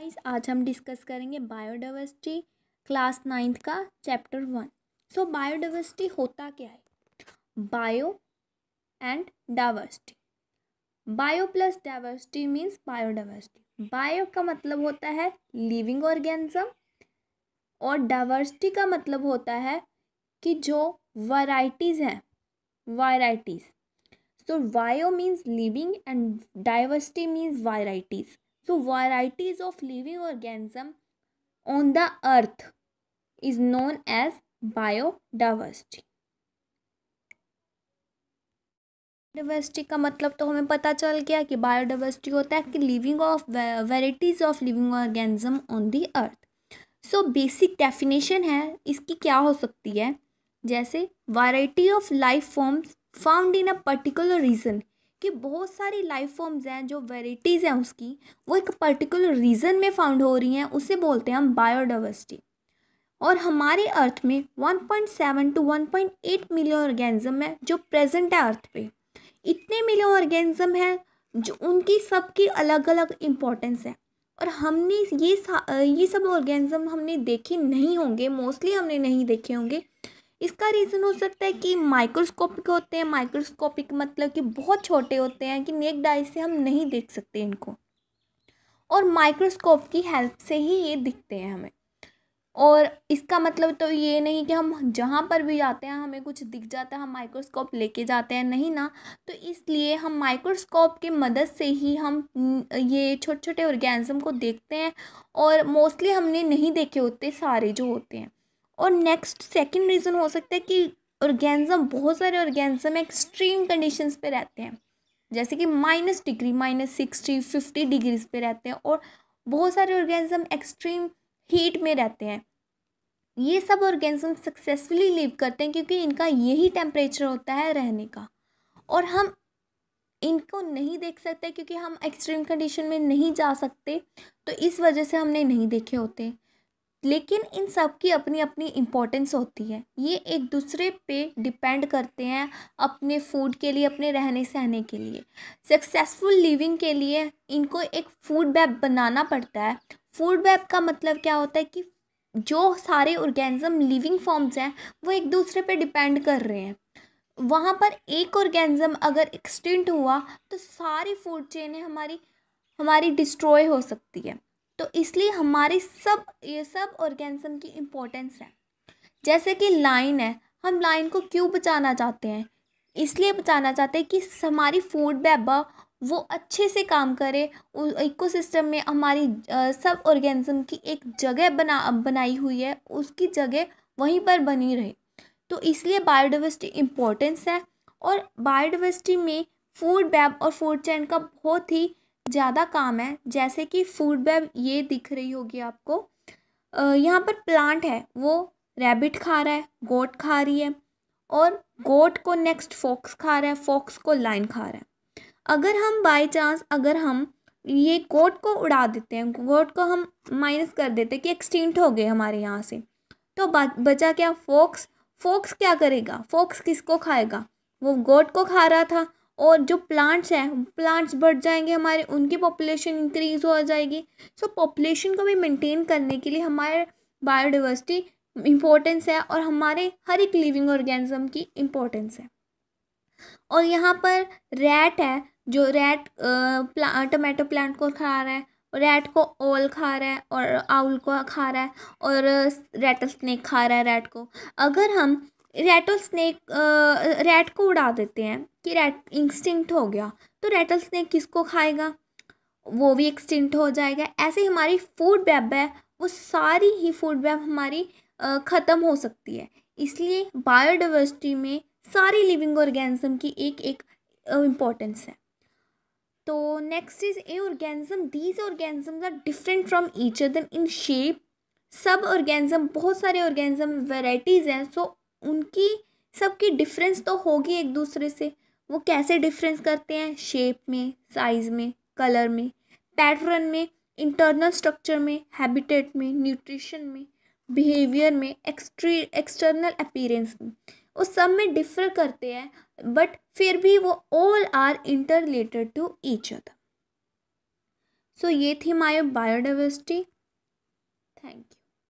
guys आज हम discuss करेंगे बायोडाइवर्सिटी क्लास नाइन्थ का चैप्टर वन सो बायोडाइवर्सिटी होता क्या है bio and diversity bio plus diversity means biodiversity bio का मतलब होता है लिविंग ऑर्गेनिज्म और डाइवर्सिटी का मतलब होता है कि जो वराइटीज हैं वैरायटीज़ तो bio means living and diversity means varieties so varieties of living organism on the earth is known as biodiversity diversity का मतलब तो हमें पता चल गया कि बायोडाइवर्सिटी होता है कि living of varieties of living organism on the earth so basic definition है इसकी क्या हो सकती है जैसे variety of life forms found in a particular region कि बहुत सारी लाइफ फॉर्म्स हैं जो वेराइटीज़ हैं उसकी वो एक पर्टिकुलर रीजन में फाउंड हो रही हैं उसे बोलते हैं हम बायोडावर्सिटी और हमारे अर्थ में 1.7 टू 1.8 मिलियन ऑर्गेनिज्म है जो प्रेजेंट है अर्थ पे इतने मिलियन ऑर्गेनिज्म हैं जो उनकी सबकी अलग अलग इम्पोर्टेंस है और हमने ये ये सब ऑर्गेनिज्म हमने देखे नहीं होंगे मोस्टली हमने नहीं देखे होंगे इसका रीज़न हो सकता है कि माइक्रोस्कोपिक होते हैं माइक्रोस्कोपिक मतलब कि बहुत छोटे होते हैं कि नेक डाई से हम नहीं देख सकते इनको और माइक्रोस्कोप की हेल्प से ही ये दिखते हैं हमें और इसका मतलब तो ये नहीं कि हम जहाँ पर भी जाते हैं हमें कुछ दिख जाता है हम माइक्रोस्कोप लेके जाते हैं नहीं ना तो इसलिए हम माइक्रोस्कोप के मदद से ही हम ये छोटे छोटे ऑर्गेनिज्म को देखते हैं और मोस्टली हमने नहीं देखे होते सारे जो होते हैं और नेक्स्ट सेकंड रीज़न हो सकता है कि ऑर्गेनिज्म बहुत सारे ऑर्गेनिज्म एक्सट्रीम कंडीशंस पे रहते हैं जैसे कि minus degree minus sixty fifty degrees पे रहते हैं और बहुत सारे ऑर्गेनिज्म एक्सट्रीम हीट में रहते हैं ये सब ऑर्गेनिज्म सक्सेसफुली लिव करते हैं क्योंकि इनका यही टेम्परेचर होता है रहने का और हम इनको नहीं देख सकते क्योंकि हम एक्सट्रीम कंडीशन में नहीं जा सकते तो इस वजह से हमने नहीं देखे होते लेकिन इन सब की अपनी अपनी इम्पोर्टेंस होती है ये एक दूसरे पे डिपेंड करते हैं अपने फूड के लिए अपने रहने सहने के लिए सक्सेसफुल लिविंग के लिए इनको एक फूड वेब बनाना पड़ता है फूड वेब का मतलब क्या होता है कि जो सारे ऑर्गेनिज्म लिविंग फॉर्म्स हैं वो एक दूसरे पे डिपेंड कर रहे हैं वहाँ पर एक ऑर्गेनिज्म अगर एक्सटेंट हुआ तो सारी फूड चेन हमारी हमारी डिस्ट्रॉय हो सकती है तो इसलिए हमारी सब ये सब ऑर्गेनिज्म की इम्पोर्टेंस है जैसे कि लाइन है हम लाइन को क्यों बचाना चाहते हैं इसलिए बचाना चाहते हैं कि हमारी फूड बैबा वो अच्छे से काम करे इकोसिस्टम में हमारी सब ऑर्गेनिज्म की एक जगह बना बनाई हुई है उसकी जगह वहीं पर बनी रहे तो इसलिए बायोडाइवर्सिटी इम्पोर्टेंस है और बायोडाइवर्सिटी में फूड बैब और फूड चैन का बहुत ही ज़्यादा काम है जैसे कि फूड वेब ये दिख रही होगी आपको यहाँ पर प्लांट है वो रैबिट खा रहा है गोट खा रही है और गोट को नेक्स्ट फॉक्स खा रहा है फॉक्स को लाइन खा रहा है अगर हम बाय चांस अगर हम ये गोट को उड़ा देते हैं गोट को हम माइनस कर देते हैं कि एक्सटिंक्ट हो गए हमारे यहाँ से तो बचा क्या फोक्स फोक्स क्या करेगा फोक्स किसको खाएगा वो गोट को खा रहा था और जो प्लांट्स हैं प्लांट्स बढ़ जाएंगे हमारे उनकी पॉपुलेशन इंक्रीज़ हो जाएगी सो पॉपुलेशन को भी मेंटेन करने के लिए हमारे बायोडाइवर्सिटी इम्पोर्टेंस है और हमारे हर एक लिविंग ऑर्गेनिज्म की इम्पोर्टेंस है और यहाँ पर रैट है जो रैट प्ला, टमाटो प्लांट को खा रहा है रैट को ओल खा रहा है और आउल को खा रहा है और रैटल स्नैक खा रहा है रैट को अगर हम रैटल स्नैक रैट को उड़ा देते हैं कि रैट इंस्टिंक्ट हो गया तो रैटल स्नैक किसको खाएगा वो भी एक्सटिंक्ट हो जाएगा ऐसे हमारी फूड वेब है वो सारी ही फूड वेब हमारी ख़त्म हो सकती है इसलिए बायोडाइवर्सिटी में सारी लिविंग ऑर्गेनिज्म की एक एक इम्पोर्टेंस है तो next is a organism these organism are different from each other in shape सब ऑर्गेनिज्म बहुत सारे ऑर्गेनिज्म वेराइटीज़ हैं सो उनकी सबकी डिफरेंस तो होगी एक दूसरे से वो कैसे डिफरेंस करते हैं शेप में साइज़ में कलर में पैटर्न में इंटरनल स्ट्रक्चर में हैबिटेट में न्यूट्रिशन में बिहेवियर में एक्सट्री एक्सटर्नल अपीरेंस में वो सब में डिफर करते हैं बट फिर भी वो all are interrelated to each other so ये थी माई बायोडाइवर्सिटी